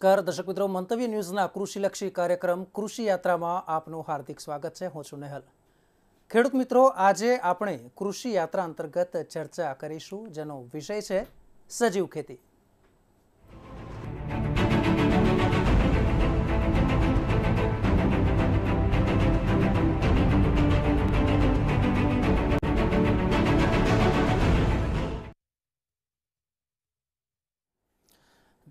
નમસ્કાર દર્શક મિત્રો મંતવ્ય ન્યૂઝના કૃષિલક્ષી કાર્યક્રમ કૃષિ યાત્રામાં આપનું હાર્દિક સ્વાગત છે હું છું નેહલ ખેડૂત મિત્રો આજે આપણે કૃષિ યાત્રા અંતર્ગત ચર્ચા કરીશું જેનો વિષય છે સજીવ ખેતી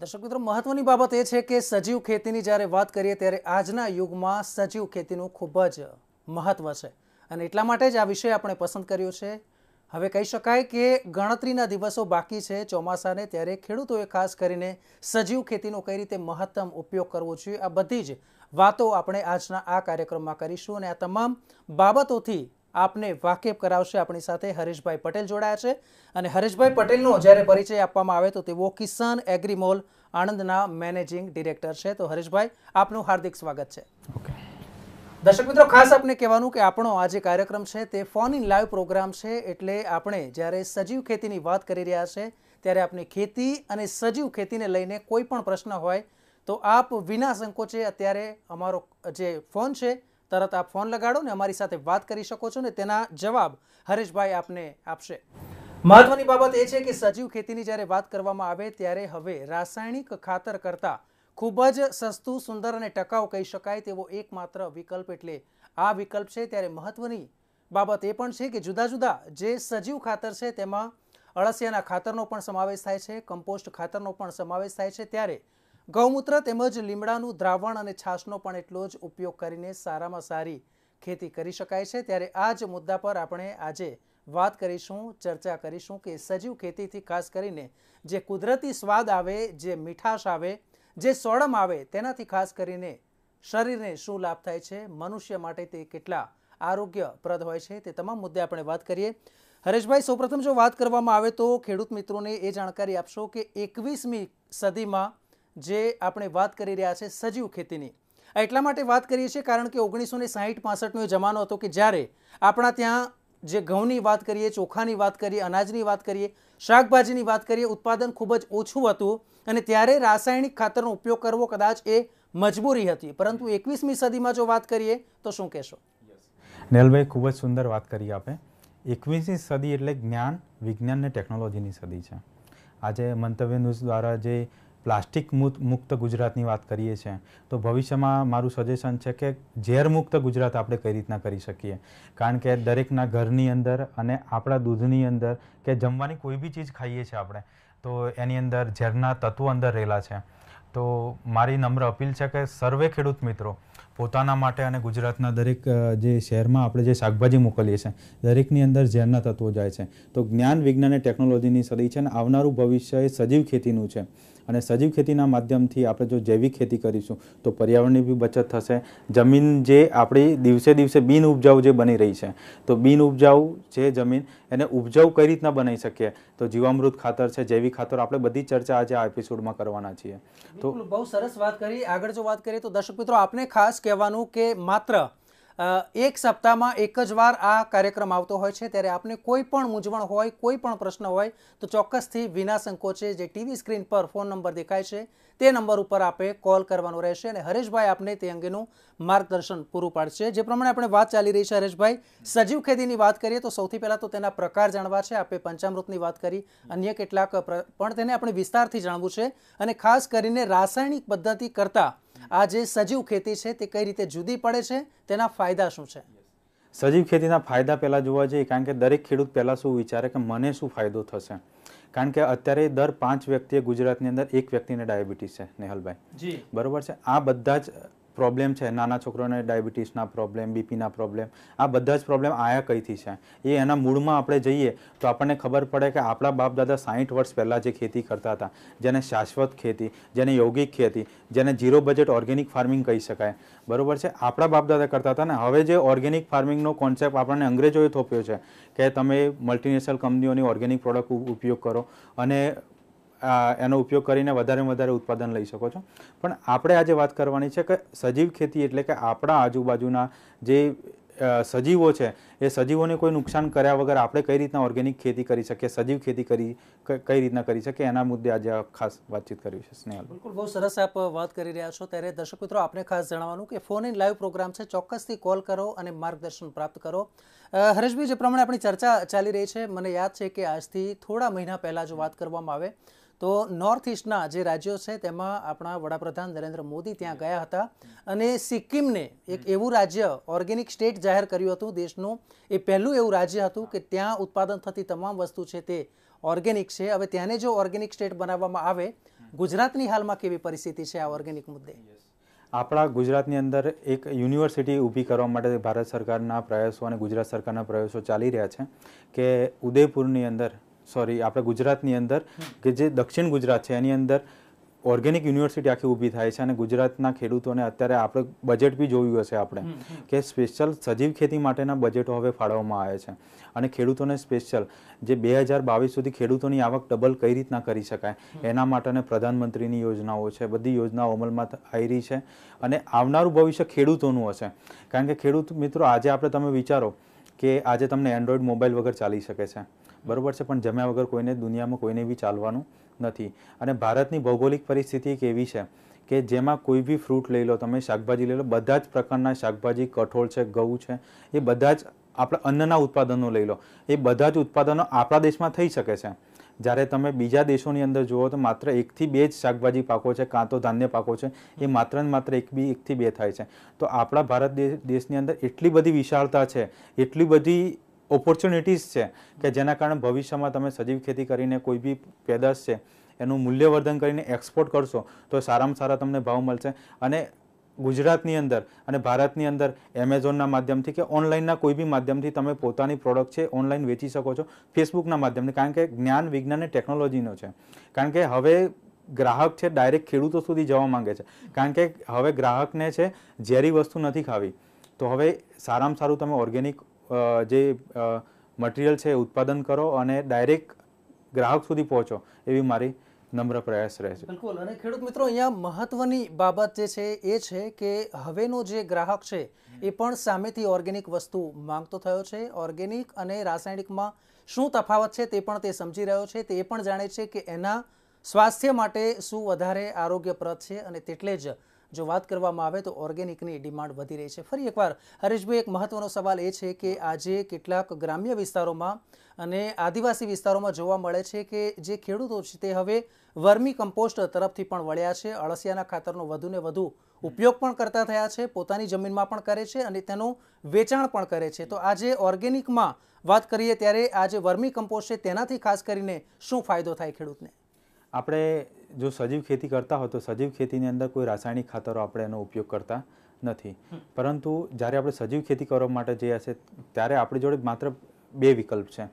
દર્શક મિત્રો મહત્વની બાબત એ છે કે સજીવ ખેતીની જ્યારે વાત કરીએ ત્યારે આજના યુગમાં સજીવ ખેતીનું ખૂબ જ મહત્વ છે અને એટલા માટે જ આ વિષય આપણે પસંદ કર્યો છે હવે કહી શકાય કે ગણતરીના દિવસો બાકી છે ચોમાસાને ત્યારે ખેડૂતોએ ખાસ કરીને સજીવ ખેતીનો કઈ રીતે મહત્તમ ઉપયોગ કરવો જોઈએ આ બધી જ વાતો આપણે આજના આ કાર્યક્રમમાં કરીશું અને આ તમામ બાબતોથી આપને વાકેફ કરાવશે આપણી સાથે હરેશભાઈ પટેલ જોડાયા છે અને હરેશભાઈ પટેલનો જ્યારે પરિચય આપવામાં આવે તો તેઓ કિસાન એગ્રીમોલ આણંદના મેનેજિંગ ડિરેક્ટર છે તો હરેશભાઈ આપનું હાર્દિક સ્વાગત છે દર્શક મિત્રો ખાસ આપને કહેવાનું કે આપણો આ જે કાર્યક્રમ છે તે ફોન ઇન લાઈવ પ્રોગ્રામ છે એટલે આપણે જ્યારે સજીવ ખેતીની વાત કરી રહ્યા છે ત્યારે આપની ખેતી અને સજીવ ખેતીને લઈને કોઈ પણ પ્રશ્ન હોય તો આપ વિના સંકોચે અત્યારે અમારો જે ફોન છે તરત આપ ફોન લગાડો ને અમારી સાથે વાત કરી શકો છો ને તેના જવાબ હરેશભાઈ આપને આપશે મહત્વની બાબત એ છે કે સજીવ ખેતીની જ્યારે વાત કરવામાં આવે ત્યારે હવે રાસાયણિક ખાતર કરતાં ખૂબ જ સસ્તું સુંદર અને ટકાઉ કહી શકાય તેવો એકમાત્ર વિકલ્પ એટલે આ વિકલ્પ છે ત્યારે મહત્વની બાબત એ પણ છે કે જુદા જુદા જે સજીવ ખાતર છે તેમાં અળસિયાના ખાતરનો પણ સમાવેશ થાય છે કમ્પોસ્ટ ખાતરનો પણ સમાવેશ થાય છે ત્યારે ગૌમૂત્ર તેમજ લીમડાનું દ્રાવણ અને છાશનો પણ એટલો જ ઉપયોગ કરીને સારામાં સારી ખેતી કરી શકાય છે ત્યારે આ જ મુદ્દા પર આપણે આજે વાત કરીશું ચર્ચા કરીશું કે સજીવ ખેતીથી ખાસ કરીને જે કુદરતી સ્વાદ આવે જે મીઠાશ આવે જે સોડમ આવે તેનાથી ખાસ કરીને શરીરને શું લાભ થાય છે મનુષ્ય માટે તે કેટલા આરોગ્યપ્રદ હોય છે તે તમામ મુદ્દે આપણે વાત કરીએ હરેશભાઈ સૌપ્રથમ જો વાત કરવામાં આવે તો ખેડૂત મિત્રોને એ જાણકારી આપશો કે એકવીસમી સદીમાં જે આપણે વાત કરી રહ્યા છે સજીવ ખેતીની એટલા માટે વાત કરીએ છીએ કારણ કે ઓગણીસો ને સાહીઠ પાસઠનો એ જમાનો હતો કે જ્યારે આપણા ત્યાં જે ઘઉંની વાત કરીએ ચોખાની વાત કરીએ અનાજની વાત કરીએ શાકભાજીની વાત કરીએ ઉત્પાદન ખૂબ જ ઓછું હતું અને ત્યારે રાસાયણિક ખાતરનો ઉપયોગ કરવો કદાચ એ મજબૂરી હતી પરંતુ એકવીસમી સદીમાં જો વાત કરીએ તો શું કહેશો નેલભાઈ ખૂબ જ સુંદર વાત કરી આપે એકવીસમી સદી એટલે જ્ઞાન વિજ્ઞાન અને ટેકનોલોજીની સદી છે આજે મંતવ્ય ન્યૂઝ દ્વારા જે પ્લાસ્ટિક મુક્ત ગુજરાતની વાત કરીએ છીએ તો ભવિષ્યમાં મારું સજેશન છે કે ઝેરમુક્ત ગુજરાત આપણે કઈ રીતના કરી શકીએ કારણ કે દરેકના ઘરની અંદર અને આપણા દૂધની અંદર કે જમવાની કોઈ બી ચીજ ખાઈએ છીએ આપણે તો એની અંદર ઝેરના તત્વો અંદર રહેલા છે તો મારી નમ્ર અપીલ છે કે સર્વે ખેડૂત મિત્રો પોતાના માટે અને ગુજરાતના દરેક જે શહેરમાં આપણે જે શાકભાજી મોકલીએ છીએ દરેકની અંદર ઝેરના તત્વો જાય છે તો જ્ઞાન વિજ્ઞાન અને ટેકનોલોજીની સદી છે અને આવનારું ભવિષ્ય એ સજીવ ખેતીનું છે અને સજીવ ખેતીના માધ્યમથી આપણે જો જૈવિક ખેતી કરીશું તો પર્યાવરણની બી બચત થશે જમીન જે આપણી દિવસે દિવસે બિન ઉપજાઉ જે બની રહી છે તો બિન ઉપજાઉ જે જમીન એને ઉપજાઉ કઈ રીતના બનાવી શકીએ તો જીવામૃત ખાતર છે જૈવિક ખાતર આપણે બધી ચર્ચા આજે આ એપિસોડમાં કરવાના છીએ તો બહુ સરસ વાત કરી આગળ જો વાત કરીએ તો દર્શક મિત્રો આપણે ખાસ કહેવાનું કે માત્ર એક સપ્તાહમાં એક જ વાર આ કાર્યક્રમ આવતો હોય છે ત્યારે આપને કોઈ પણ મૂંઝવણ હોય કોઈ પણ પ્રશ્ન હોય તો ચોક્કસથી વિના સંકોચે જે ટીવી સ્ક્રીન પર ફોન નંબર દેખાય છે તે નંબર ઉપર આપે કોલ કરવાનો રહેશે અને હરેશભાઈ આપને તે અંગેનું માર્ગદર્શન પૂરું પાડશે જે પ્રમાણે આપણે વાત ચાલી રહી છે હરેશભાઈ સજીવ ખેતીની વાત કરીએ તો સૌથી પહેલાં તો તેના પ્રકાર જાણવા છે આપણે પંચામૃતની વાત કરી અન્ય કેટલાક પણ તેને આપણે વિસ્તારથી જાણવું છે અને ખાસ કરીને રાસાયણિક પદ્ધતિ કરતાં આ જે સજીવ ખેતી છે તે કઈ રીતે જુદી પડે છે તેના ફાયદા શું છે સજીવ ખેતીના ફાયદા પહેલાં જોવા જઈએ કારણ કે દરેક ખેડૂત પહેલાં શું વિચારે કે મને શું ફાયદો થશે કારણ કે અત્યારે દર પાંચ વ્યક્તિએ ગુજરાતની અંદર એક વ્યક્તિને ડાયાબિટીસ છે નેહલભાઈ બરોબર છે આ બધા જ પ્રોબ્લેમ છે નાના છોકરાઓને ડાયાબિટીસના પ્રોબ્લેમ બીપીના પ્રોબ્લેમ આ બધા જ પ્રોબ્લેમ આયા કઈથી છે એ એના મૂળમાં આપણે જઈએ તો આપણને ખબર પડે કે આપણા બાપ દાદા સાહીઠ વર્ષ પહેલાં જે ખેતી કરતા હતા જેને શાશ્વત ખેતી જેને યોગિક ખેતી જેને ઝીરો બજેટ ઓર્ગેનિક ફાર્મિંગ કહી શકાય બરાબર છે આપણા બાપ દાદા કરતા હતા ને હવે જે ઓર્ગેનિક ફાર્મિંગનો કોન્સેપ્ટ આપણને અંગ્રેજોએ થોપ્યો છે કે તમે મલ્ટીનેશનલ કંપનીઓની ઓર્ગેનિક પ્રોડક્ટ ઉપયોગ કરો અને એનો ઉપયોગ કરીને વધારે વધારે ઉત્પાદન લઈ શકો છો પણ આપણે આજે વાત કરવાની છે કે સજીવ ખેતી એટલે કે આપણા આજુબાજુના જે સજીવો છે એ સજીવોને કોઈ નુકસાન કર્યા વગર આપણે કઈ રીતના ઓર્ગેનિક ખેતી કરી શકીએ સજીવ ખેતી કરી કઈ રીતના કરી શકીએ એના મુદ્દે આજે ખાસ વાતચીત કરવી છે સ્નેહલ બિલકુલ બહુ સરસ આપ વાત કરી રહ્યા છો ત્યારે દર્શક મિત્રો આપણે ખાસ જણાવવાનું કે ફોન ઇન લાઈવ પ્રોગ્રામ છે ચોક્કસથી કોલ કરો અને માર્ગદર્શન પ્રાપ્ત કરો હરેશભાઈ જે પ્રમાણે આપણી ચર્ચા ચાલી રહી છે મને યાદ છે કે આજથી થોડા મહિના પહેલાં જો વાત કરવામાં આવે તો નોર્થ ઇસ્ટના જે રાજ્યો છે તેમાં આપણા વડાપ્રધાન નરેન્દ્ર મોદી ત્યાં ગયા હતા અને સિક્કિમને એક એવું રાજ્ય ઓર્ગેનિક સ્ટેટ જાહેર કર્યું હતું દેશનું એ પહેલું એવું રાજ્ય હતું કે ત્યાં ઉત્પાદન થતી તમામ વસ્તુ છે તે ઓર્ગેનિક છે હવે ત્યાંને જો ઓર્ગેનિક સ્ટેટ બનાવવામાં આવે ગુજરાતની હાલમાં કેવી પરિસ્થિતિ છે આ ઓર્ગેનિક મુદ્દે આપણા ગુજરાતની અંદર એક યુનિવર્સિટી ઊભી કરવા માટે ભારત સરકારના પ્રયાસો અને ગુજરાત સરકારના પ્રયાસો ચાલી રહ્યા છે કે ઉદયપુરની અંદર સોરી આપણે ગુજરાતની અંદર કે જે દક્ષિણ ગુજરાત છે એની અંદર ઓર્ગેનિક યુનિવર્સિટી આખી ઊભી થાય છે અને ગુજરાતના ખેડૂતોને અત્યારે આપણે બજેટ બી જોયું હશે આપણે કે સ્પેશિયલ સજીવ ખેતી માટેના બજેટો હવે ફાળવવામાં આવે છે અને ખેડૂતોને સ્પેશિયલ જે બે હજાર બાવીસ સુધી ખેડૂતોની આવક ડબલ કઈ રીતના કરી શકાય એના માટેને પ્રધાનમંત્રીની યોજનાઓ છે બધી યોજનાઓ અમલમાં આવી રહી છે અને આવનારું ભવિષ્ય ખેડૂતોનું હશે કારણ કે ખેડૂત મિત્રો આજે આપણે તમે વિચારો કે આજે તમને એન્ડ્રોઈડ મોબાઈલ વગર ચાલી શકે છે બરાબર છે પણ જમ્યા વગર કોઈને દુનિયામાં કોઈને બી ચાલવાનું નથી અને ભારતની ભૌગોલિક પરિસ્થિતિ એક એવી છે કે જેમાં કોઈ બી ફ્રૂટ લઈ લો તમે શાકભાજી લઈ લો બધા જ પ્રકારના શાકભાજી કઠોળ છે ઘઉં છે એ બધા જ આપણા અન્નના ઉત્પાદનો લઈ લો એ બધા જ ઉત્પાદનો આપણા દેશમાં થઈ શકે છે જ્યારે તમે બીજા દેશોની અંદર જુઓ તો માત્ર એકથી બે જ શાકભાજી પાકો છે કાં તો ધાન્ય પાકો છે એ માત્ર ને માત્ર એક બી એકથી બે થાય છે તો આપણા ભારત દેશની અંદર એટલી બધી વિશાળતા છે એટલી બધી ઓપોર્ચ્યુનિટીઝ છે કે જેના કારણે ભવિષ્યમાં તમે સજીવ ખેતી કરીને કોઈ બી પેદાશ છે એનું મૂલ્યવર્ધન કરીને એક્સપોર્ટ કરશો તો સારામાં સારા તમને ભાવ મળશે અને ગુજરાતની અંદર અને ભારતની અંદર એમેઝોનના માધ્યમથી કે ઓનલાઈનના કોઈ બી માધ્યમથી તમે પોતાની પ્રોડક્ટ છે ઓનલાઈન વેચી શકો છો ફેસબુકના માધ્યમથી કારણ કે જ્ઞાન વિજ્ઞાન અને ટેકનોલોજીનો છે કારણ કે હવે ગ્રાહક છે ડાયરેક્ટ ખેડૂતો સુધી જવા માંગે છે કારણ કે હવે ગ્રાહકને છે ઝેરી વસ્તુ નથી ખાવી તો હવે સારામાં સારું તમે ઓર્ગેનિક જે મટીરિયલ છે ઉત્પાદન કરો અને ડાયરેક્ટ ગ્રાહક સુધી પહોંચો એવી મારી નમ્ર પ્રયાસ રહે છે બિલકુલ અને ખેડૂત મિત્રો અહીંયા મહત્વની બાબત જે છે એ છે કે હવેનો જે ગ્રાહક છે એ પણ સામેથી ઓર્ગેનિક વસ્તુ માંગતો થયો છે ઓર્ગેનિક અને રાસાયણિકમાં શું તફાવત છે તે પણ તે સમજી રહ્યો છે તે પણ જાણે છે કે એના સ્વાસ્થ્ય માટે શું વધારે આરોગ્યપ્રદ છે અને તેટલે જ જો વાત કરવામાં આવે તો ઓર્ગેનિકની ડિમાન્ડ વધી રહી છે ફરી એકવાર હરેશભાઈ એક મહત્ત્વનો સવાલ એ છે કે આજે કેટલાક ગ્રામ્ય વિસ્તારોમાં અને આદિવાસી વિસ્તારોમાં જોવા મળે છે કે જે ખેડૂતો છે તે હવે વર્મી કમ્પોસ્ટ તરફથી પણ વળ્યા છે અળસિયાના ખાતરનો વધુને વધુ ઉપયોગ પણ કરતા થયા છે પોતાની જમીનમાં પણ કરે છે અને તેનું વેચાણ પણ કરે છે તો આજે ઓર્ગેનિકમાં વાત કરીએ ત્યારે આજે વર્મી કમ્પોસ્ટ છે તેનાથી ખાસ કરીને શું ફાયદો થાય ખેડૂતને આપણે જો સજીવ ખેતી કરતા હોય તો સજીવ ખેતીની અંદર કોઈ રાસાયણિક ખાતરો આપણે એનો ઉપયોગ કરતા નથી પરંતુ જ્યારે આપણે સજીવ ખેતી કરવા માટે જઈએ છે ત્યારે આપણી જોડે માત્ર બે વિકલ્પ છે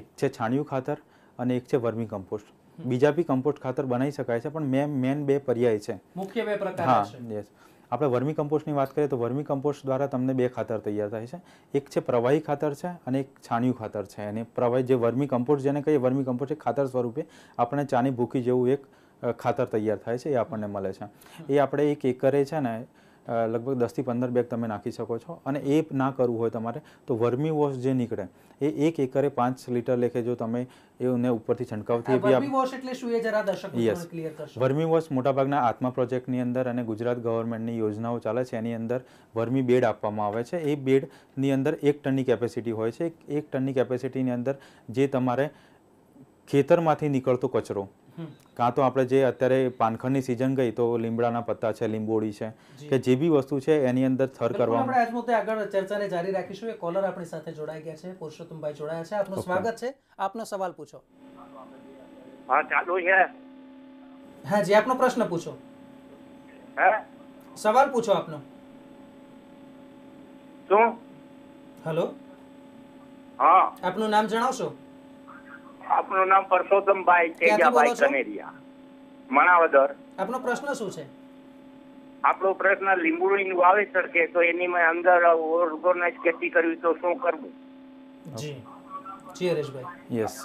એક છે છાણિયું ખાતર અને એક છે વર્મી કમ્પોસ્ટ બીજા બી કમ્પોસ્ટ ખાતર બનાવી શકાય છે પણ મેન મેન બે પર્યાય છે મુખ્ય બે પ્રકાર હા યસ આપણે વર્મી કમ્પોસ્ટની વાત કરીએ તો વર્મી કમ્પોસ્ટ દ્વારા તમને બે ખાતર તૈયાર થાય છે એક છે પ્રવાહી ખાતર છે અને એક છાણિયું ખાતર છે અને પ્રવાહી જે વર્મી કમ્પોસ્ટ જેને કહીએ વર્મી કમ્પોસ્ટ એ ખાતર સ્વરૂપે આપણે ચાની ભૂકી જેવું એક ખાતર તૈયાર થાય છે એ આપણને મળે છે એ આપણે એક એકરે છે ને લગભગ દસથી પંદર બેગ તમે નાખી શકો છો અને એ ના કરવું હોય તમારે તો વર્મી વોશ જે નીકળે એ એક એકરે પાંચ લીટર લેખે જો તમે એને ઉપરથી છંટકાવથી વર્મી વોશ એટલે શું એ જરા દર્શકો ક્લિયર કરશો વર્મી વોશ મોટાભાગના આત્મા પ્રોજેક્ટની અંદર અને ગુજરાત ગવર્મેન્ટની યોજનાઓ ચાલે છે એની અંદર વર્મી બેડ આપવામાં આવે છે એ બેડની અંદર એક ટનની કેપેસિટી હોય છે એક ટનની કેપેસિટીની અંદર જે તમારે ખેતરમાંથી નીકળતો કચરો કાં તો આપણે જે અત્યારે પાનખરની સિઝન ગઈ તો લીમડાના પત્તા છે લીંબોડી છે કે જે બી વસ્તુ છે એની અંદર થર કરવા આપણે આજ મુદ્દે આગળ ચર્ચાને જારી રાખીશું એ કોલર આપણી સાથે જોડાઈ ગયા છે પુરુષોત્તમભાઈ જોડાયા છે આપનું સ્વાગત છે આપનો સવાલ પૂછો હા ચાલુ છે હા જી આપનો પ્રશ્ન પૂછો હે સવાલ પૂછો આપનો શું હેલો હા આપનું નામ જણાવશો આપનું નામ પરસોત્તમભાઈ તેજાભાઈ કનેરિયા મણાવદર આપનો પ્રશ્ન શું છે આપણો પ્રશ્ન લીંબુડીનું વાવેતર છે તો એની મેં અંદર ઓર્ગોનાઇઝ ખેતી કરવી તો શું કરવું જી જી હરેશભાઈ યસ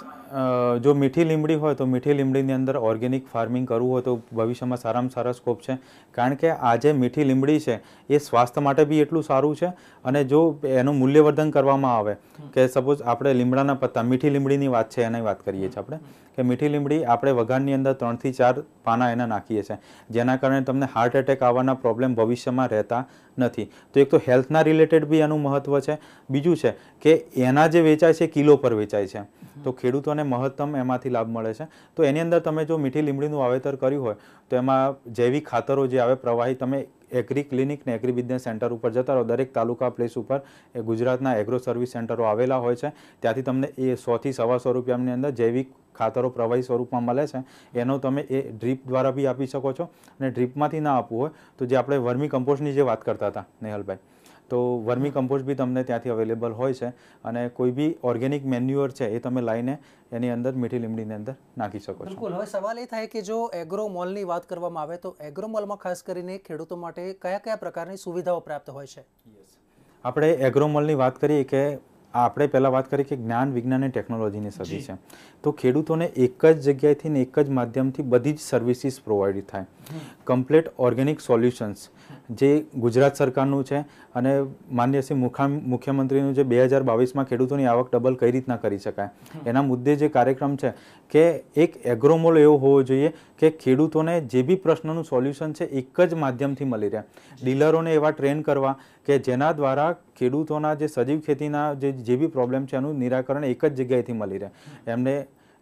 જો મીઠી લીમડી હોય તો મીઠી લીમડીની અંદર ઓર્ગેનિક ફાર્મિંગ કરવું હોય તો ભવિષ્યમાં સારામાં સારા સ્કોપ છે કારણ કે આ જે મીઠી લીમડી છે એ સ્વાસ્થ્ય માટે બી એટલું સારું છે અને જો એનું મૂલ્યવર્ધન કરવામાં આવે કે સપોઝ આપણે લીમડાના પત્તા મીઠી લીમડીની વાત છે એની વાત કરીએ છીએ આપણે કે મીઠી લીમડી આપણે વઘારની અંદર ત્રણથી ચાર પાના એના નાખીએ છીએ જેના કારણે તમને હાર્ટ એટેક આવવાના પ્રોબ્લેમ ભવિષ્યમાં રહેતા નથી તો એક તો હેલ્થના રિલેટેડ બી એનું મહત્ત્વ છે બીજું છે કે એના જે વેચાય છે કિલો પર વેચાય છે તો ખેડૂતોને મહત્તમ એમાંથી લાભ મળે છે તો એની અંદર તમે જો મીઠી લીમડીનું વાવેતર કર્યું હોય તો એમાં જૈવિક ખાતરો જે આવે પ્રવાહી તમે એગ્રી ક્લિનિક ને એગ્રી બિઝનેસ સેન્ટર ઉપર જતા રહો દરેક તાલુકા પ્લેસ ઉપર એ ગુજરાતના એગ્રો સર્વિસ સેન્ટરો આવેલા હોય છે ત્યાંથી તમને એ સોથી સવા સો રૂપિયાની અંદર જૈવિક ખાતરો પ્રવાહી સ્વરૂપમાં મળે છે એનો તમે એ ડ્રીપ દ્વારા બી આપી શકો છો અને ડ્રીપમાંથી ના આપવું હોય તો જે આપણે વર્મી કમ્પોસ્ટની જે વાત કરતા હતા નેહલભાઈ તો વર્મી કમ્પોસ્ટ બી તમને ત્યાંથી અવેલેબલ હોય છે અને કોઈ બી ઓર્ગેનિક મેન્યુઅર છે એ તમે લાઈને એની અંદર મીઠી લીમડીની અંદર નાખી શકો છો બિલકુલ હવે સવાલ એ થાય કે જો એગ્રો મોલની વાત કરવામાં આવે તો એગ્રો મોલમાં ખાસ કરીને ખેડૂતો માટે કયા કયા પ્રકારની સુવિધાઓ પ્રાપ્ત હોય છે આપણે એગ્રો મોલની વાત કરીએ કે આપણે પહેલાં વાત કરી કે જ્ઞાન વિજ્ઞાન અને ટેકનોલોજીની સદી છે તો ખેડૂતોને એક જ જગ્યાએથી ને એક જ માધ્યમથી બધી જ સર્વિસીસ પ્રોવાઈડ થાય કમ્પ્લેટ ઓર્ગેનિક સોલ્યુશન્સ જે ગુજરાત સરકારનું છે અને માન્ય શ્રી મુખ્યમંત્રીનું જે બે હજાર બાવીસમાં ખેડૂતોની આવક ડબલ કઈ રીતના કરી શકાય એના મુદ્દે જે કાર્યક્રમ છે કે એક એગ્રોમોલ એવો હોવો જોઈએ કે ખેડૂતોને જે બી પ્રશ્નનું સોલ્યુશન છે એક જ માધ્યમથી મળી રહે ડીલરોને એવા ટ્રેન કરવા કે જેના દ્વારા ખેડૂતોના જે સજીવ ખેતીના જે જે બી પ્રોબ્લેમ છે એનું નિરાકરણ એક જ જગ્યાએથી મળી રહે એમને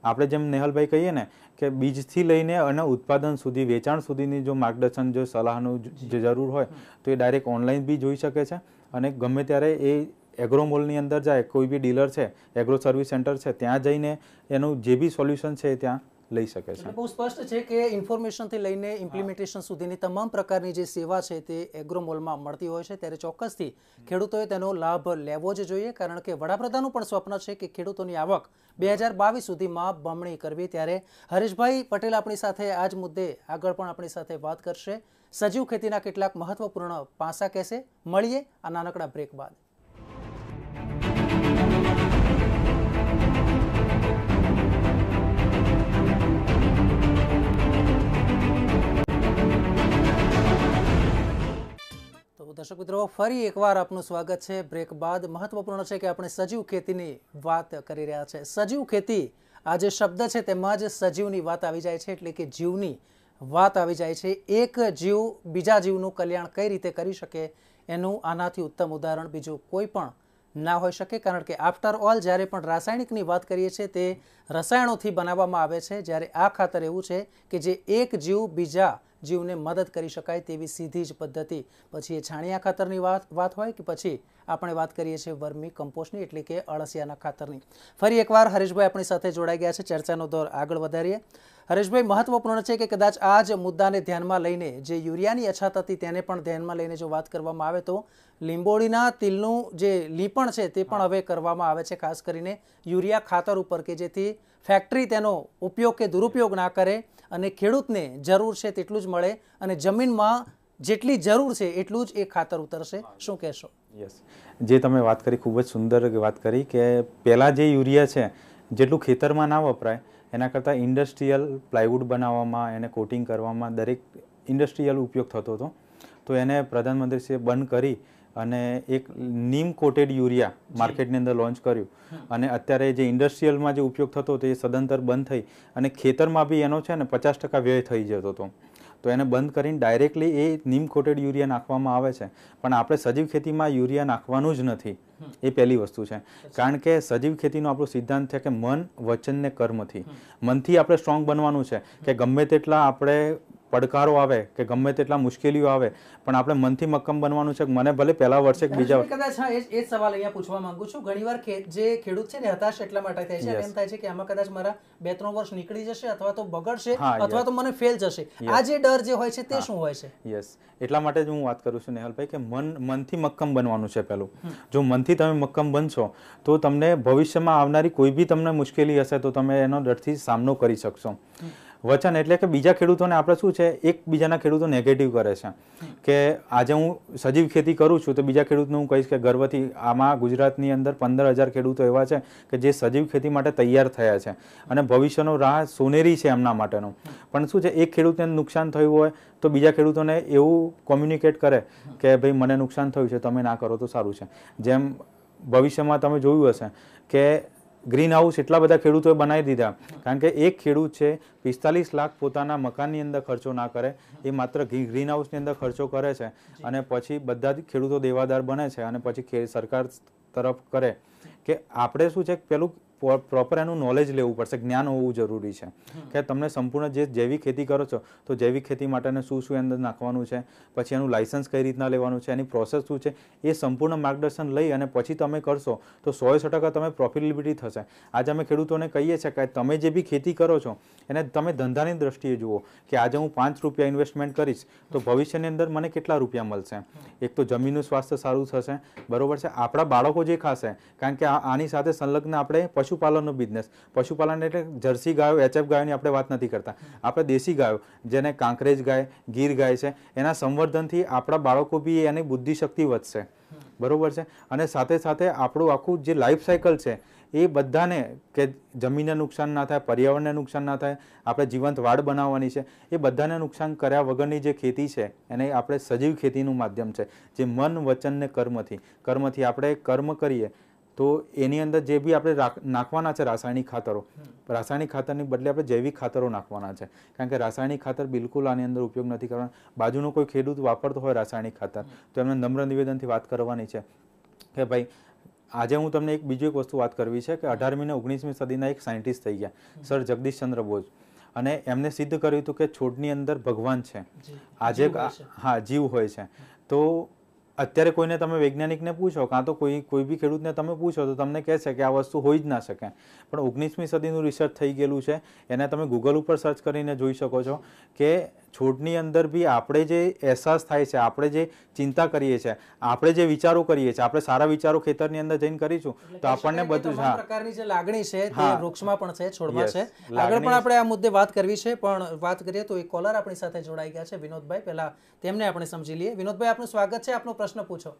આપણે જેમ નેહલભાઈ કહીએ ને કે બીજથી લઈને અને ઉત્પાદન સુધી વેચાણ સુધીની જો માર્ગદર્શન જો સલાહનું જે જરૂર હોય તો એ ડાયરેક્ટ ઓનલાઈન બી જોઈ શકે છે અને ગમે ત્યારે એ એગ્રો મોલની અંદર જાય કોઈ બી ડીલર છે એગ્રો સર્વિસ સેન્ટર છે ત્યાં જઈને એનું જે બી સોલ્યુશન છે ત્યાં લઈ શકે છે બહુ સ્પષ્ટ છે કે ઇન્ફોર્મેશનથી લઈને ઇમ્પ્લિમેન્ટેશન સુધીની તમામ પ્રકારની જે સેવા છે તે એગ્રોમોલમાં મળતી હોય છે ત્યારે ચોક્કસથી ખેડૂતોએ તેનો લાભ લેવો જ જોઈએ કારણ કે વડાપ્રધાનનું પણ સ્વપ્ન છે કે ખેડૂતોની આવક બે હજાર બાવીસ સુધીમાં બમણી કરવી ત્યારે હરીશભાઈ પટેલ આપણી સાથે આ જ મુદ્દે આગળ પણ આપણી સાથે વાત કરશે સજીવ ખેતીના કેટલાક મહત્વપૂર્ણ પાસા કહેશે મળીએ આ નાનકડા બ્રેક બાદ દર્શક મિત્રો ફરી એકવાર આપનું સ્વાગત છે બ્રેક બાદ મહત્વપૂર્ણ છે કે આપણે સજીવ ખેતીની વાત કરી રહ્યા છે સજીવ ખેતી આ જે શબ્દ છે તેમાં જ સજીવની વાત આવી જાય છે એટલે કે જીવની વાત આવી જાય છે એક જીવ બીજા જીવનું કલ્યાણ કઈ રીતે કરી શકે એનું આનાથી ઉત્તમ ઉદાહરણ બીજું કોઈ પણ ના હોઈ શકે કારણ કે આફ્ટર ઓલ જ્યારે પણ રાસાયણિકની વાત કરીએ છીએ તે રસાયણોથી બનાવવામાં આવે છે જ્યારે આ ખાતર એવું છે કે જે એક જીવ બીજા જીવને મદદ કરી શકાય તેવી સીધી જ પદ્ધતિ પછી એ છાણિયા ખાતરની વાત વાત હોય કે પછી આપણે વાત કરીએ છીએ વર્મી કમ્પોસ્ટની એટલે કે અળસિયાના ખાતરની ફરી એકવાર હરીશભાઈ આપણી સાથે જોડાઈ ગયા છે ચર્ચાનો દોર આગળ વધારીએ હરેશભાઈ મહત્વપૂર્ણ છે કે કદાચ આ જ મુદ્દાને ધ્યાનમાં લઈને જે યુરિયાની અછત હતી તેને પણ ધ્યાનમાં લઈને જો વાત કરવામાં આવે તો લીંબોળીના તિલનું જે લીપણ છે તે પણ હવે કરવામાં આવે છે ખાસ કરીને યુરિયા ખાતર ઉપર કે જેથી ફેક્ટરી તેનો ઉપયોગ કે દુરુપયોગ ના કરે અને ખેડૂતને જરૂર છે તેટલું જ મળે અને જમીનમાં જેટલી જરૂર છે એટલું જ એ ખાતર ઉતરશે શું કહેશો યસ જે તમે વાત કરી ખૂબ જ સુંદર વાત કરી કે પહેલાં જે યુરિયા છે જેટલું ખેતરમાં ના વપરાય એના કરતાં ઇન્ડસ્ટ્રીયલ પ્લાયવુડ બનાવવામાં એને કોટિંગ કરવામાં દરેક ઇન્ડસ્ટ્રીયલ ઉપયોગ થતો હતો તો એને પ્રધાનમંત્રીશ્રીએ બંધ કરી અને એક નીમ કોટેડ યુરિયા માર્કેટની અંદર લોન્ચ કર્યું અને અત્યારે જે ઇન્ડસ્ટ્રીયલમાં જે ઉપયોગ થતો હતો એ સદંતર બંધ થઈ અને ખેતરમાં બી એનો છે ને પચાસ ટકા વ્યય થઈ જતો હતો તો એને બંધ કરીને ડાયરેક્ટલી એ નીમ કોટેડ યુરિયા નાખવામાં આવે છે પણ આપણે સજીવ ખેતીમાં યુરિયા નાખવાનું જ નથી એ પહેલી વસ્તુ છે કારણ કે સજીવ ખેતીનો આપણો સિદ્ધાંત છે કે મન વચનને કર્મથી મનથી આપણે સ્ટ્રોંગ બનવાનું છે કે ગમે તેટલા આપણે પડકારો આવે કે ગમે તેટલા મુશ્કેલીઓ આવે પણ આપણે મનથી મક્કમ બનવાનું છે મને ભલે પહેલા વર્ષે બીજા કદાચ હા એ જ સવાલ અહીંયા પૂછવા માંગુ છું ઘણીવાર જે ખેડૂત છે ને હતાશ એટલા માટે થાય છે એમ થાય છે કે આમાં કદાચ મારા બે ત્રણ વર્ષ નીકળી જશે અથવા તો બગડશે અથવા તો મને ફેલ જશે આ જે ડર જે હોય છે તે શું હોય છે યસ એટલા માટે જ હું વાત કરું છું નેહલભાઈ કે મન મનથી મક્કમ બનવાનું છે પહેલું જો મનથી તમે મક્કમ બનશો તો તમને ભવિષ્યમાં આવનારી કોઈ બી તમને મુશ્કેલી હશે તો તમે એનો ડરથી સામનો કરી શકશો વચન એટલે કે બીજા ખેડૂતોને આપણે શું છે એકબીજાના ખેડૂતો નેગેટિવ કરે છે કે આજે હું સજીવ ખેતી કરું છું તો બીજા ખેડૂતને હું કહીશ કે ગર્વથી આમાં ગુજરાતની અંદર પંદર હજાર ખેડૂતો એવા છે કે જે સજીવ ખેતી માટે તૈયાર થયા છે અને ભવિષ્યનો રાહ સોનેરી છે એમના માટેનો પણ શું છે એક ખેડૂતને નુકસાન થયું હોય તો બીજા ખેડૂતોને એવું કોમ્યુનિકેટ કરે કે ભાઈ મને નુકસાન થયું છે તમે ના કરો તો સારું છે જેમ ભવિષ્યમાં તમે જોયું હશે કે ગ્રીન હાઉસ એટલા બધા ખેડૂતોએ બનાવી દીધા કારણ કે એક ખેડૂત છે પિસ્તાલીસ લાખ પોતાના મકાનની અંદર ખર્ચો ના કરે એ માત્ર ગ્રીન હાઉસની અંદર ખર્ચો કરે છે અને પછી બધા જ ખેડૂતો દેવાદાર બને છે અને પછી સરકાર તરફ કરે કે આપણે શું છે પેલું પ્રોપર એનું નોલેજ લેવું પડશે જ્ઞાન હોવું જરૂરી છે કે તમને સંપૂર્ણ જે જૈવિક ખેતી કરો છો તો જૈવિક ખેતી માટેને શું શું અંદર નાખવાનું છે પછી એનું લાઇસન્સ કઈ રીતના લેવાનું છે એની પ્રોસેસ શું છે એ સંપૂર્ણ માર્ગદર્શન લઈ અને પછી તમે કરશો તો સોએ સો ટકા તમે પ્રોફિટેબિલિટી થશે આજે અમે ખેડૂતોને કહીએ છીએ કે તમે જે બી ખેતી કરો છો એને તમે ધંધાની દ્રષ્ટિએ જુઓ કે આજે હું પાંચ રૂપિયા ઇન્વેસ્ટમેન્ટ કરીશ તો ભવિષ્યની અંદર મને કેટલા રૂપિયા મળશે એક તો જમીનનું સ્વાસ્થ્ય સારું થશે બરોબર છે આપણા બાળકો જે ખાશે કારણ કે આની સાથે સંલગ્ન આપણે પશુપાલનનો બિઝનેસ પશુપાલન એટલે જર્સી ગાયો એચએફ ગાયોની આપણે વાત નથી કરતા આપણે દેશી ગાયો જેને કાંકરેજ ગાય ગીર ગાય છે એના સંવર્ધનથી આપણા બાળકો બી એની બુદ્ધિશક્તિ વધશે બરોબર છે અને સાથે સાથે આપણું આખું જે લાઈફ સાયકલ છે એ બધાને કે જમીનને નુકસાન ના થાય પર્યાવરણને નુકસાન ના થાય આપણે જીવંત વાડ બનાવવાની છે એ બધાને નુકસાન કર્યા વગરની જે ખેતી છે એને આપણે સજીવ ખેતીનું માધ્યમ છે જે મન વચન ને કર્મથી કર્મથી આપણે કર્મ કરીએ તો એની અંદર જે બી આપણે નાખવાના છે રાસાયણિક ખાતરો રાસાયણિક ખાતરની બદલે આપણે જૈવિક ખાતરો નાખવાના છે કારણ કે રાસાયણિક ખાતર બિલકુલ આની અંદર ઉપયોગ નથી કરવાનો બાજુનો કોઈ ખેડૂત વાપરતો હોય રાસાયણિક ખાતર તો એમને નમ્ર નિવેદનથી વાત કરવાની છે કે ભાઈ આજે હું તમને એક બીજી એક વસ્તુ વાત કરવી છે કે અઢારમી ને ઓગણીસમી સદીના એક સાયન્ટિસ્ટ થઈ ગયા સર જગદીશચંદ્ર બોઝ અને એમને સિદ્ધ કર્યું હતું કે છોડની અંદર ભગવાન છે આજે હા જીવ હોય છે તો અત્યારે કોઈને તમે વૈજ્ઞાનિકને પૂછો કાં તો કોઈ કોઈ બી ખેડૂતને તમે પૂછો તો તમને કહેશે કે આ વસ્તુ હોઈ જ ના શકે પણ ઓગણીસમી સદીનું રિસર્ચ થઈ ગયેલું છે એને તમે ગૂગલ ઉપર સર્ચ કરીને જોઈ શકો છો કે છોડની અંદર બી આપણે જે અહેસાસ થાય છે આપણે જે ચિંતા કરીએ છીએ આપણે જે વિચારો કરીએ છીએ આપણે સારા વિચારો ખેતરની અંદર જઈને કરીશું તો આપણને બધું હા પ્રકારની જે લાગણી છે તે વૃક્ષમાં પણ છે છોડમાં છે આગળ પણ આપણે આ મુદ્દે વાત કરવી છે પણ વાત કરીએ તો એક કોલર આપણી સાથે જોડાઈ ગયા છે વિનોદભાઈ પહેલા તેમને આપણે સમજી લઈએ વિનોદભાઈ આપનું સ્વાગત છે આપનો પ્રશ્ન પૂછો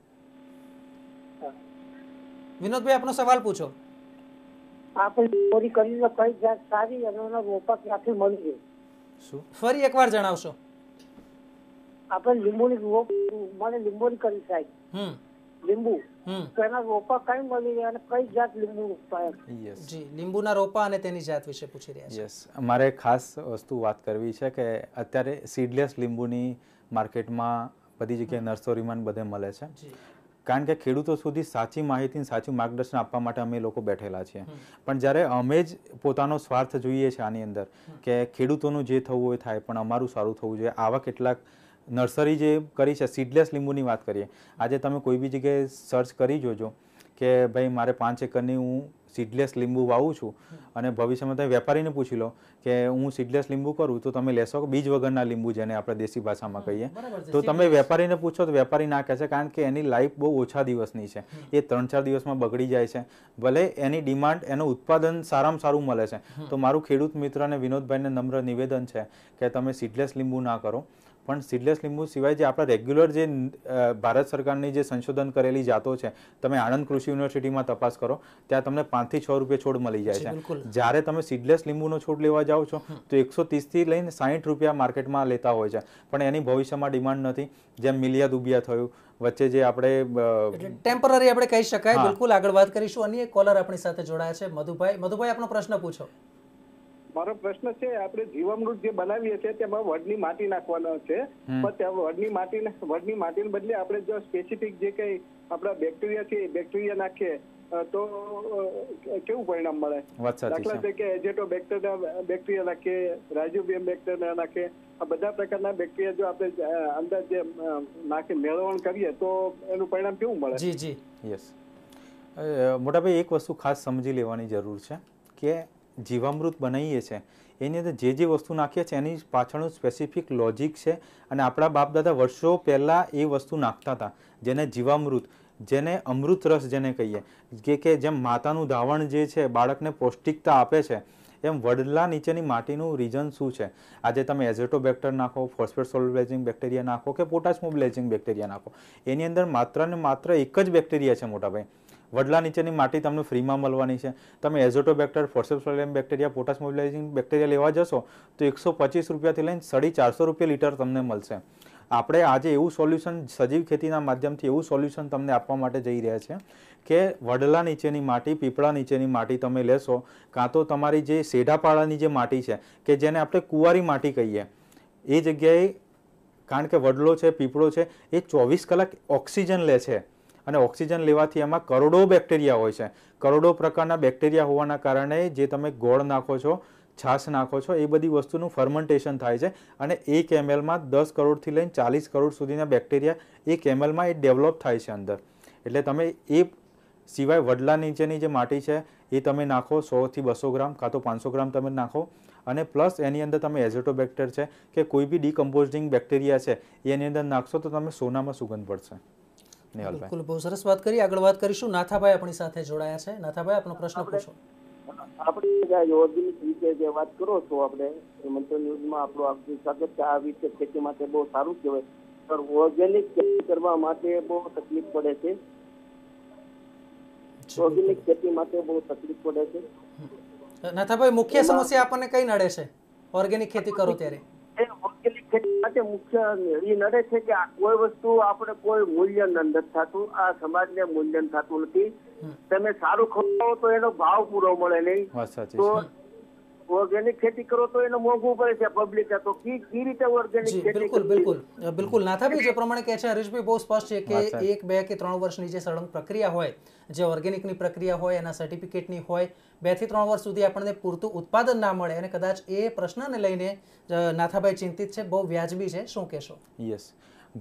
વિનોદભાઈ આપનો સવાલ પૂછો આપણે ચોરી કરીને કઈ જાત સારી અને રોપક ક્યાંથી મળી ગયું ફરી એકવાર જણાવશો આપણે લીંબુની રોપ મને લીંબુની કરી સાહેબ હમ લીંબુ તો રોપા કઈ મળી રહ્યા અને કઈ જાત લીંબુ ઉપાય જી લીંબુના રોપા અને તેની જાત વિશે પૂછી રહ્યા છે યસ મારે ખાસ વસ્તુ વાત કરવી છે કે અત્યારે સીડલેસ લીંબુની માર્કેટમાં બધી જગ્યાએ નર્સરીમાં બધે મળે છે કારણ કે ખેડૂતો સુધી સાચી માહિતી સાચું માર્ગદર્શન આપવા માટે અમે લોકો બેઠેલા છીએ પણ જ્યારે અમે જ પોતાનો સ્વાર્થ જોઈએ છે આની અંદર કે ખેડૂતોનું જે થવું હોય થાય પણ અમારું સારું થવું જોઈએ આવા કેટલાક નર્સરી જે કરી છે સીડલેસ લીંબુની વાત કરીએ આજે તમે કોઈ બી જગ્યાએ સર્ચ કરી જોજો કે ભાઈ મારે પાંચ એકરની હું સીડલેસ લીંબુ વાવું છું અને ભવિષ્યમાં તમે વેપારીને પૂછી લો કે હું સીડલેસ લીંબુ કરું તો તમે લેશો બીજ વગરના લીંબુ જેને આપણે દેશી ભાષામાં કહીએ તો તમે વેપારીને પૂછો તો વેપારી ના કહે છે કારણ કે એની લાઈફ બહુ ઓછા દિવસની છે એ ત્રણ ચાર દિવસમાં બગડી જાય છે ભલે એની ડિમાન્ડ એનું ઉત્પાદન સારામાં સારું મળે છે તો મારું ખેડૂત મિત્ર અને વિનોદભાઈને નમ્ર નિવેદન છે કે તમે સીડલેસ લીંબુ ના કરો પણ સીડલેસ લીંબુ સિવાય જે આપણા રેગ્યુલર જે ભારત સરકારની જે સંશોધન કરેલી જાતો છે તમે આણંદ કૃષિ યુનિવર્સિટીમાં તપાસ કરો ત્યાં તમને પાંચથી છ રૂપિયા છોડ મળી જાય છે જ્યારે તમે સીડલેસ લીંબુનો છોડ લેવા જાઓ છો તો એકસો ત્રીસથી લઈને સાહીઠ રૂપિયા માર્કેટમાં લેતા હોય છે પણ એની ભવિષ્યમાં ડિમાન્ડ નથી જેમ મિલિયા દુબિયા થયું વચ્ચે જે આપણે ટેમ્પરરી આપણે કહી શકાય બિલકુલ આગળ વાત કરીશું અને કોલર આપણી સાથે જોડાયા છે મધુભાઈ મધુભાઈ આપણો પ્રશ્ન પૂછો મારો પ્રશ્ન છે આપણે જીવામૃત જે બનાવીએ છીએ તેમાં વડની માટી નાખવાનો છે પણ વડની માટી વડની માટીને બદલે આપણે જો સ્પેસિફિક જે કંઈ આપણા બેક્ટેરિયા છે એ બેક્ટેરિયા નાખીએ તો કેવું પરિણામ મળે દાખલા તરીકે એજેટો બેક્ટેરિયા બેક્ટેરિયા નાખીએ રાઇઝોબિયમ બેક્ટેરિયા નાખે આ બધા પ્રકારના બેક્ટેરિયા જો આપણે અંદર જે નાખી મેળવણ કરીએ તો એનું પરિણામ કેવું મળે જી જી યસ મોટાભાઈ એક વસ્તુ ખાસ સમજી લેવાની જરૂર છે કે જીવામૃત બનાવીએ છીએ એની અંદર જે જે વસ્તુ નાખીએ છીએ એની પાછળનું સ્પેસિફિક લોજિક છે અને આપણા બાપ દાદા વર્ષો પહેલાં એ વસ્તુ નાખતા હતા જેને જીવામૃત જેને અમૃત રસ જેને કહીએ કે કે જેમ માતાનું ધાવણ જે છે બાળકને પૌષ્ટિકતા આપે છે એમ વડલા નીચેની માટીનું રીઝન શું છે આજે તમે એઝેટોબેક્ટર નાખો ફોસ્ફેટ સોલ્યુબલાઇઝિંગ બેક્ટેરિયા નાખો કે પોટાશ મોબિલાઇઝિંગ બેક્ટેરિયા નાખો એની અંદર માત્ર ને માત્ર એક જ બેક્ટેરિયા છે મોટાભાઈ વડલા નીચેની માટી તમને ફ્રીમાં મળવાની છે તમે એઝોટોબેક્ટર ફોર્સેપ્સોલેમ બેક્ટેરિયા પોટાસ મોબિલાઇઝિંગ બેક્ટેરિયા લેવા જશો તો એકસો પચીસ રૂપિયાથી લઈને સાડી ચારસો રૂપિયા લીટર તમને મળશે આપણે આજે એવું સોલ્યુશન સજીવ ખેતીના માધ્યમથી એવું સોલ્યુશન તમને આપવા માટે જઈ રહ્યા છે કે વડલા નીચેની માટી પીપળા નીચેની માટી તમે લેશો કાં તો તમારી જે સેઢાપાળાની જે માટી છે કે જેને આપણે કુંવારી માટી કહીએ એ જગ્યાએ કારણ કે વડલો છે પીપળો છે એ ચોવીસ કલાક ઓક્સિજન લે છે અને ઓક્સિજન લેવાથી એમાં કરોડો બેક્ટેરિયા હોય છે કરોડો પ્રકારના બેક્ટેરિયા હોવાના કારણે જે તમે ગોળ નાખો છો છાશ નાખો છો એ બધી વસ્તુનું ફર્મેન્ટેશન થાય છે અને એક એમએલમાં દસ કરોડથી લઈને ચાલીસ કરોડ સુધીના બેક્ટેરિયા એક એમએલમાં એ ડેવલપ થાય છે અંદર એટલે તમે એ સિવાય વડલા નીચેની જે માટી છે એ તમે નાખો સોથી બસો ગ્રામ કાં તો પાંચસો ગ્રામ તમે નાખો અને પ્લસ એની અંદર તમે એઝોટોબેક્ટર છે કે કોઈ બી ડીકમ્પોઝિંગ બેક્ટેરિયા છે એની અંદર નાખશો તો તમે સોનામાં સુગંધ પડશે બિલકુલ બહુ સરસ વાત કરી આગળ વાત કરીશું નાથાભાઈ આપણી સાથે જોડાયા છે નાથાભાઈ આપનો પ્રશ્ન પૂછો આપણે ઓર્ગેનિક વિશે જે વાત કરો છો આપણે મંત્ર ન્યૂઝમાં આપણું આપનું સ્વાગત છે આ વિશે ખેતી માટે બહુ સારું કહેવાય પણ ઓર્ગેનિક ખેતી કરવા માટે બહુ તકલીફ પડે છે ઓર્ગેનિક ખેતી માટે બહુ તકલીફ પડે છે નાથાભાઈ મુખ્ય સમસ્યા આપણને કઈ નડે છે ઓર્ગેનિક ખેતી કરો ત્યારે ઓર્ગેનિક છે માટે મુખ્ય એ નડે છે કે આ કોઈ વસ્તુ આપણે કોઈ મૂલ્ય અંદર થતું આ સમાજને મૂલ્યન થતું નથી તમે સારું ખવડાવો તો એનો ભાવ પૂરો મળે નહીં તો ઓર્ગેનિક ખેતી કરો તો એને મોંઘું પડે છે પબ્લિક તો કી કી રીતે ઓર્ગેનિક ખેતી બિલકુલ બિલકુલ બિલકુલ નાથાભાઈ જે પ્રમાણે કહે છે હરીશભાઈ બહુ સ્પષ્ટ છે કે એક બે કે ત્રણ વર્ષની જે સળંગ પ્રક્રિયા હોય જે ઓર્ગેનિકની પ્રક્રિયા હોય એના સર્ટિફિકેટની હોય બે થી ત્રણ વર્ષ સુધી આપણને પૂરતું ઉત્પાદન ના મળે અને કદાચ એ પ્રશ્નને લઈને નાથાભાઈ ચિંતિત છે બહુ વ્યાજબી છે શું કહેશો યસ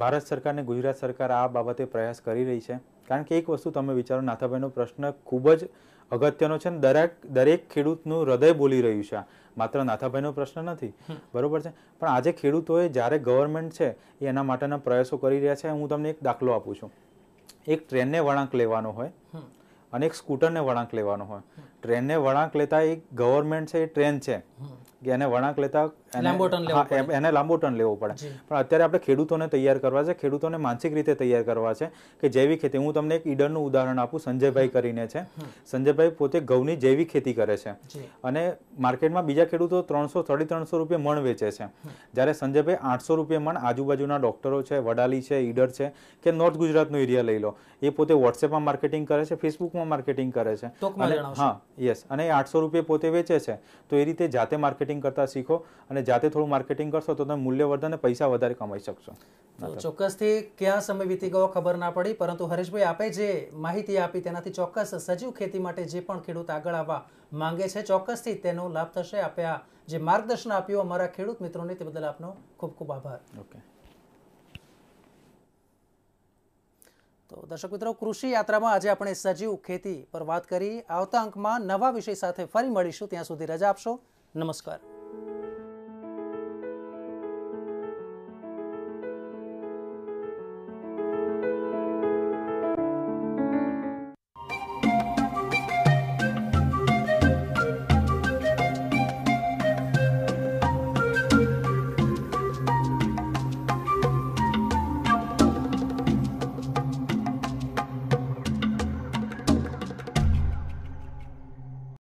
ભારત સરકાર અને ગુજરાત સરકાર આ બાબતે પ્રયાસ કરી રહી છે કારણ કે એક વસ્તુ તમે વિચારો નાથાભાઈનો પ્રશ્ન ખૂબ જ અગત્યનો છે ને દરેક દરેક ખેડૂતનું હૃદય બોલી રહ્યું છે માત્ર નાથાભાઈનો પ્રશ્ન નથી બરોબર છે પણ આજે ખેડૂતોએ જ્યારે ગવર્મેન્ટ છે એ એના માટેના પ્રયાસો કરી રહ્યા છે હું તમને એક દાખલો આપું છું એક ટ્રેનને વળાંક લેવાનો હોય અને એક સ્કૂટરને વળાંક લેવાનો હોય ટ્રેનને વળાંક લેતા એક ગવર્મેન્ટ છે એ ટ્રેન છે કે એને વળાંક લેતા એને લાંબો ટર્ન લેવો પડે પણ અત્યારે આપણે ખેડૂતોને તૈયાર કરવા છે ખેડૂતોને માનસિક રીતે તૈયાર કરવા છે કે જૈવિક ખેતી હું તમને એક ઈડરનું ઉદાહરણ આપું સંજયભાઈ કરીને છે સંજયભાઈ પોતે ઘઉંની જૈવિક ખેતી કરે છે અને માર્કેટમાં બીજા ખેડૂતો ત્રણસો સાડી ત્રણસો રૂપિયા મણ વેચે છે જ્યારે સંજયભાઈ આઠસો રૂપિયા મણ આજુબાજુના ડોક્ટરો છે વડાલી છે ઈડર છે કે નોર્થ ગુજરાતનો એરિયા લઈ લો એ પોતે વોટ્સએપમાં માર્કેટિંગ કરે છે ફેસબુકમાં માર્કેટિંગ કરે છે હા યસ અને આઠસો રૂપિયા પોતે વેચે છે તો એ રીતે જાતે માર્કેટિંગ કરતા શીખો અને જાતે થોડું માર્કેટિંગ કરશો તો તમે મૂલ્યવર્ધન અને પૈસા વધારે કમાઈ શકશો ચોક્કસથી ક્યાં સમય વીતી ગયો ખબર ના પડી પરંતુ હરેશભાઈ આપે જે માહિતી આપી તેનાથી ચોક્કસ સજીવ ખેતી માટે જે પણ ખેડૂત આગળ આવવા માંગે છે ચોક્કસથી તેનો લાભ થશે આપે આ જે માર્ગદર્શન આપ્યું અમારા ખેડૂત મિત્રોને તે બદલ આપનો ખૂબ ખૂબ આભાર ઓકે તો દર્શક મિત્રો કૃષિ યાત્રામાં આજે આપણે સજીવ ખેતી પર વાત કરી આવતા અંકમાં નવા વિષય સાથે ફરી મળીશું ત્યાં સુધી રજા આપશો નમસ્કાર